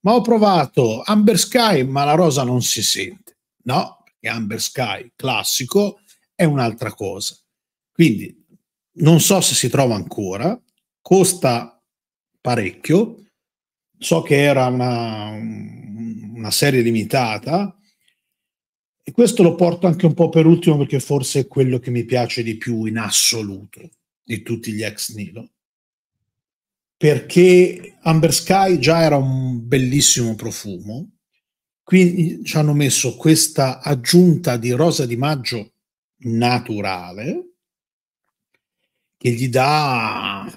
ma ho provato Amber Sky, ma la rosa non si sente. No, è Amber Sky classico è un'altra cosa. Quindi non so se si trova ancora, costa parecchio, so che era una, una serie limitata e questo lo porto anche un po' per ultimo perché forse è quello che mi piace di più in assoluto di tutti gli ex Nilo. Perché Amber Sky già era un bellissimo profumo, qui ci hanno messo questa aggiunta di rosa di maggio naturale che gli dà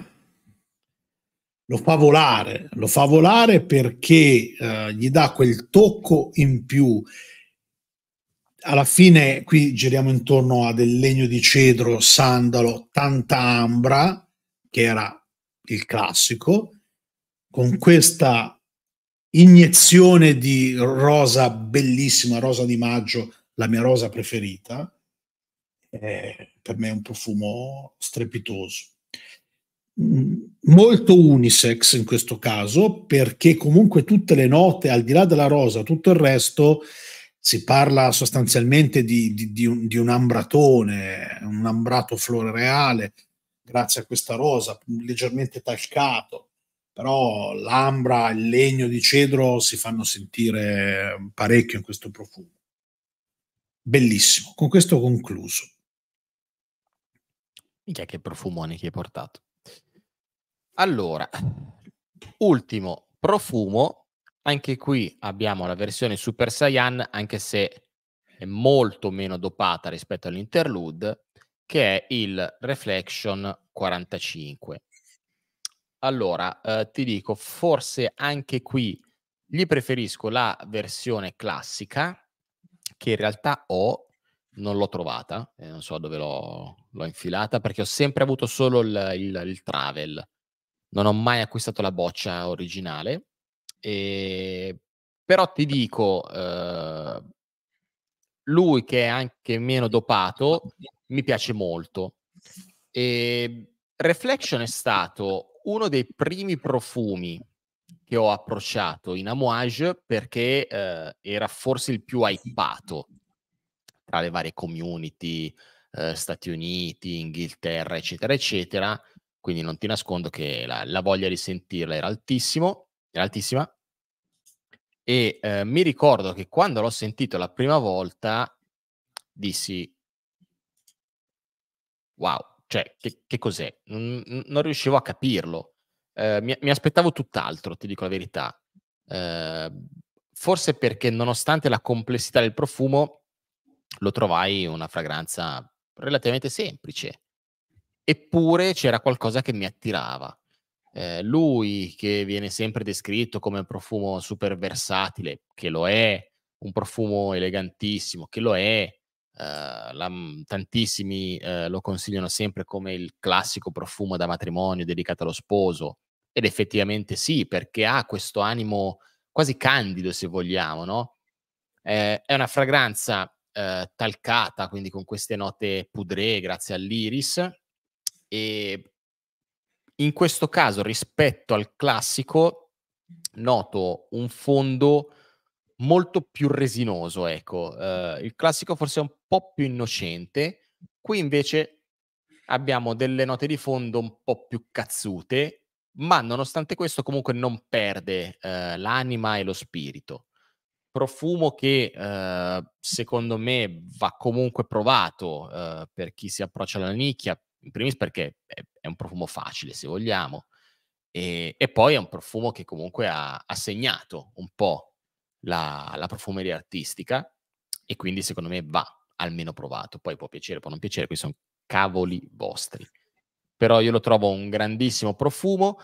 lo fa volare, lo fa volare perché eh, gli dà quel tocco in più. Alla fine qui giriamo intorno a del legno di cedro, sandalo, tanta ambra, che era il classico, con questa iniezione di rosa bellissima, rosa di maggio, la mia rosa preferita, eh, per me è un profumo strepitoso. Mm, molto unisex in questo caso, perché comunque tutte le note, al di là della rosa, tutto il resto, si parla sostanzialmente di, di, di, un, di un, ambratone, un ambrato floreale, grazie a questa rosa, leggermente talcato, però l'ambra, il legno di cedro si fanno sentire parecchio in questo profumo. Bellissimo, con questo concluso. Minchia che profumoni che hai portato. Allora, ultimo profumo, anche qui abbiamo la versione Super Saiyan, anche se è molto meno dopata rispetto all'interlude, che è il Reflection 45. Allora, eh, ti dico, forse anche qui gli preferisco la versione classica, che in realtà ho non l'ho trovata, eh, non so dove l'ho, l'ho, infilata, perché ho sempre avuto solo il, il, il, travel, non ho mai acquistato la boccia originale, e... però ti dico, eh, lui che è anche meno dopato, mi piace molto. E Reflection è stato uno dei primi profumi che ho approcciato in Amouage perché eh, era forse il più hypato tra le varie community, eh, Stati Uniti, Inghilterra, eccetera, eccetera. Quindi non ti nascondo che la, la voglia di sentirla era, era altissima. E eh, mi ricordo che quando l'ho sentito la prima volta dissi, wow, cioè che, che cos'è? Non, non, riuscivo a capirlo. Eh, mi, mi, aspettavo tutt'altro, ti dico la verità. Eh, forse perché nonostante la complessità del profumo, lo trovai una fragranza relativamente semplice, eppure c'era qualcosa che mi attirava. Eh, lui, che viene sempre descritto come un profumo super versatile, che lo è, un profumo elegantissimo, che lo è, Uh, la, tantissimi uh, lo consigliano sempre come il classico profumo da matrimonio dedicato allo sposo ed effettivamente sì perché ha questo animo quasi candido se vogliamo no? Eh, è una fragranza eh, talcata, quindi con queste note pudré grazie all'iris. E in questo caso, rispetto al classico, noto un fondo molto più resinoso. Ecco, eh, il classico forse è un po' più innocente. Qui invece abbiamo delle note di fondo un po' più cazzute, ma nonostante questo comunque non perde eh, l'anima e lo spirito profumo che eh, secondo me va comunque provato eh, per chi si approccia alla nicchia, in primis perché è, un profumo facile se vogliamo, e, e poi è un profumo che comunque ha, ha segnato un po' la, la, profumeria artistica e quindi secondo me va almeno provato, poi può piacere, può non piacere, qui sono cavoli vostri. Però io lo trovo un grandissimo profumo,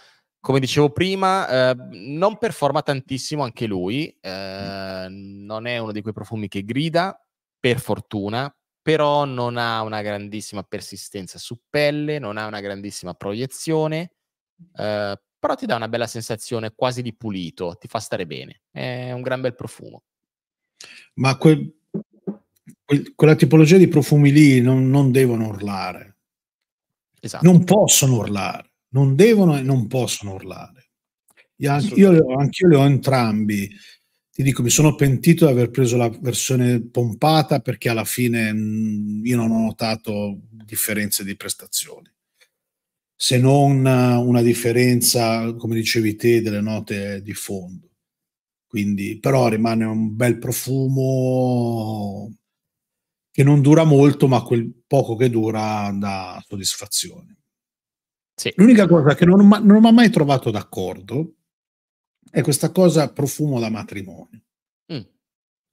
come dicevo prima, eh, non performa tantissimo anche lui, eh, non è uno di quei profumi che grida, per fortuna, però non ha una grandissima persistenza su pelle, non ha una grandissima proiezione, eh, però ti dà una bella sensazione quasi di pulito, ti fa stare bene, è un gran bel profumo. Ma quel, quel, quella tipologia di profumi lì non, non devono urlare, esatto. non possono urlare non devono e non possono urlare. Anch'io, anch'io le ho entrambi. Ti dico, mi sono pentito di aver preso la versione pompata perché alla fine mm, io non ho notato differenze di prestazioni, se non una differenza, come dicevi te, delle note di fondo. Quindi, però rimane un bel profumo che non dura molto, ma quel poco che dura dà soddisfazione. Sì. L'unica cosa che non, non mi ha mai trovato d'accordo è questa cosa profumo da matrimonio. Mm.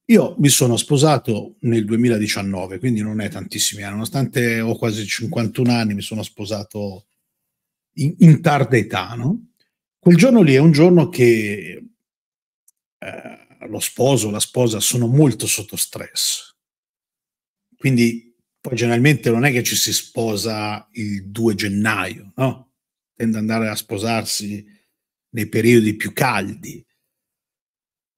Io mi sono sposato nel 2019, quindi non è tantissimi anni, nonostante ho quasi 51 anni, mi sono sposato in, in tarda età. No? Quel giorno lì è un giorno che eh, lo sposo, la sposa sono molto sotto stress. Quindi poi generalmente non è che ci si sposa il 2 gennaio, no? Tende ad andare a sposarsi nei periodi più caldi.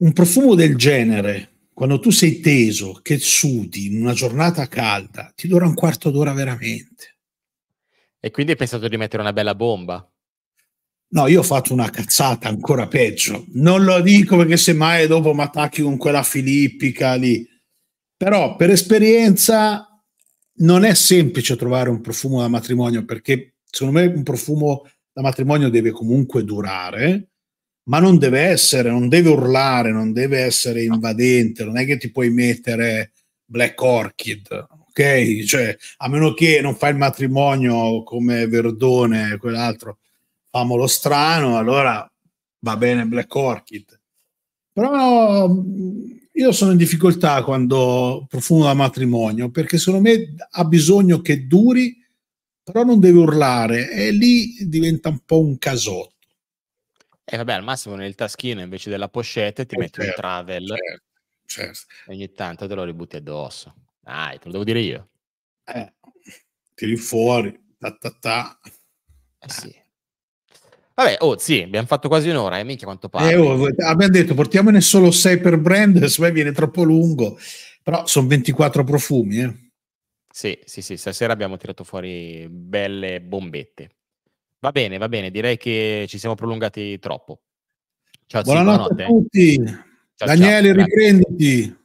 Un profumo del genere, quando tu sei teso, che sudi in una giornata calda, ti dura un quarto d'ora veramente. E quindi hai pensato di mettere una bella bomba? No, io ho fatto una cazzata ancora peggio. Non lo dico perché semmai dopo mi attacchi con quella filippica lì. Però per esperienza non è semplice trovare un profumo da matrimonio perché secondo me un profumo da matrimonio deve comunque durare, ma non deve essere, non deve urlare, non deve essere invadente, non è che ti puoi mettere Black Orchid, ok? Cioè, a meno che non fai il matrimonio come Verdone, quell'altro, famolo strano, allora va bene Black Orchid. Però io sono in difficoltà quando profumo da matrimonio perché secondo me ha bisogno che duri, però non deve urlare e lì diventa un po' un casotto. E eh vabbè, al massimo nel taschino invece della pochette ti eh metti certo, un travel. Certo, certo. Ogni tanto te lo ributti addosso. Dai, te lo devo dire io. Eh, tiri fuori, ta ta ta. Eh sì. Vabbè, oh sì, abbiamo fatto quasi un'ora, eh, minchia quanto pare. Eh, oh, abbiamo detto portiamone solo 6 per brand, (laughs) se poi viene troppo lungo, però sono 24 profumi. Eh. Sì, sì, sì, stasera abbiamo tirato fuori belle bombette. Va bene, va bene, direi che ci siamo prolungati troppo. Ciao, buonanotte, sì, buonanotte. a tutti. Ciao, Daniele, ciao, riprenditi.